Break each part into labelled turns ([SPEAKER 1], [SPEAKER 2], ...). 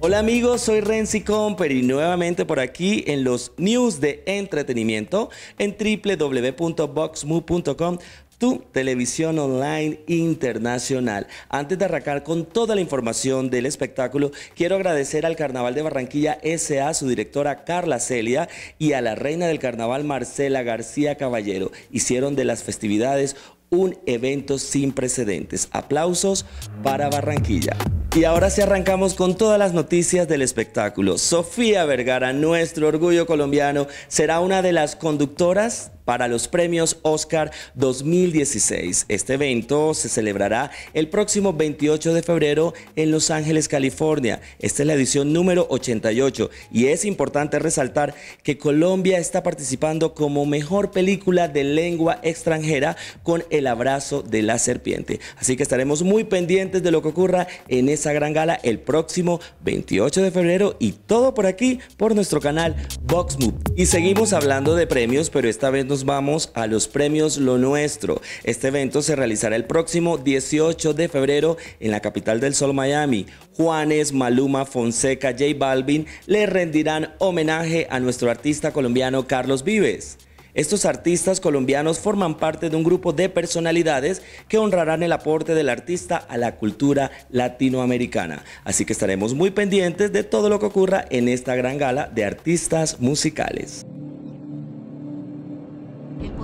[SPEAKER 1] Hola amigos, soy Renzi Comper y nuevamente por aquí en los news de entretenimiento en www.boxmoo.com tu televisión online internacional. Antes de arrancar con toda la información del espectáculo, quiero agradecer al Carnaval de Barranquilla SA, su directora Carla Celia, y a la reina del carnaval Marcela García Caballero. Hicieron de las festividades un evento sin precedentes. Aplausos para Barranquilla. Y ahora sí arrancamos con todas las noticias del espectáculo. Sofía Vergara, nuestro orgullo colombiano, será una de las conductoras para los premios Oscar 2016. Este evento se celebrará el próximo 28 de febrero en Los Ángeles, California. Esta es la edición número 88 y es importante resaltar que Colombia está participando como mejor película de lengua extranjera con El abrazo de la serpiente. Así que estaremos muy pendientes de lo que ocurra en esa gran gala el próximo 28 de febrero y todo por aquí por nuestro canal Move. Y seguimos hablando de premios, pero esta vez nos vamos a los premios Lo Nuestro. Este evento se realizará el próximo 18 de febrero en la capital del Sol, Miami. Juanes, Maluma, Fonseca, J Balvin le rendirán homenaje a nuestro artista colombiano Carlos Vives. Estos artistas colombianos forman parte de un grupo de personalidades que honrarán el aporte del artista a la cultura latinoamericana. Así que estaremos muy pendientes de todo lo que ocurra en esta gran gala de artistas musicales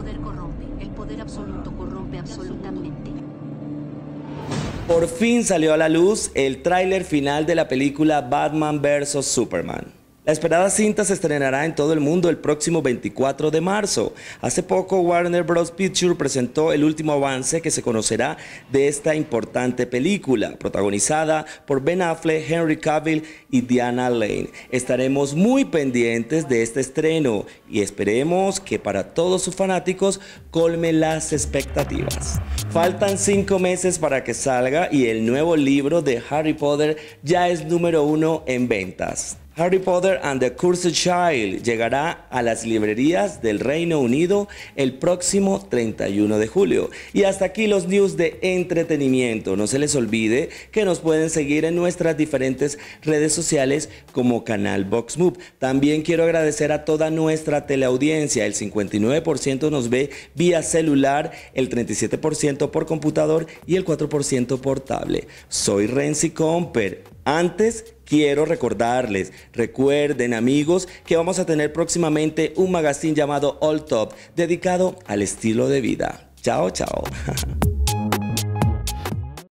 [SPEAKER 1] poder corrompe, el poder absoluto corrompe absolutamente. Por fin salió a la luz el tráiler final de la película Batman vs. Superman. La esperada cinta se estrenará en todo el mundo el próximo 24 de marzo. Hace poco Warner Bros. Pictures presentó el último avance que se conocerá de esta importante película, protagonizada por Ben Affleck, Henry Cavill y Diana Lane. Estaremos muy pendientes de este estreno y esperemos que para todos sus fanáticos colme las expectativas. Faltan cinco meses para que salga y el nuevo libro de Harry Potter ya es número uno en ventas. Harry Potter and the Cursed Child llegará a las librerías del Reino Unido el próximo 31 de julio. Y hasta aquí los news de entretenimiento. No se les olvide que nos pueden seguir en nuestras diferentes redes sociales como canal move También quiero agradecer a toda nuestra teleaudiencia. El 59% nos ve vía celular, el 37% por computador y el 4% por tablet. Soy Renzi Comper. Antes Quiero recordarles, recuerden amigos, que vamos a tener próximamente un magazine llamado All Top dedicado al estilo de vida. Chao, chao.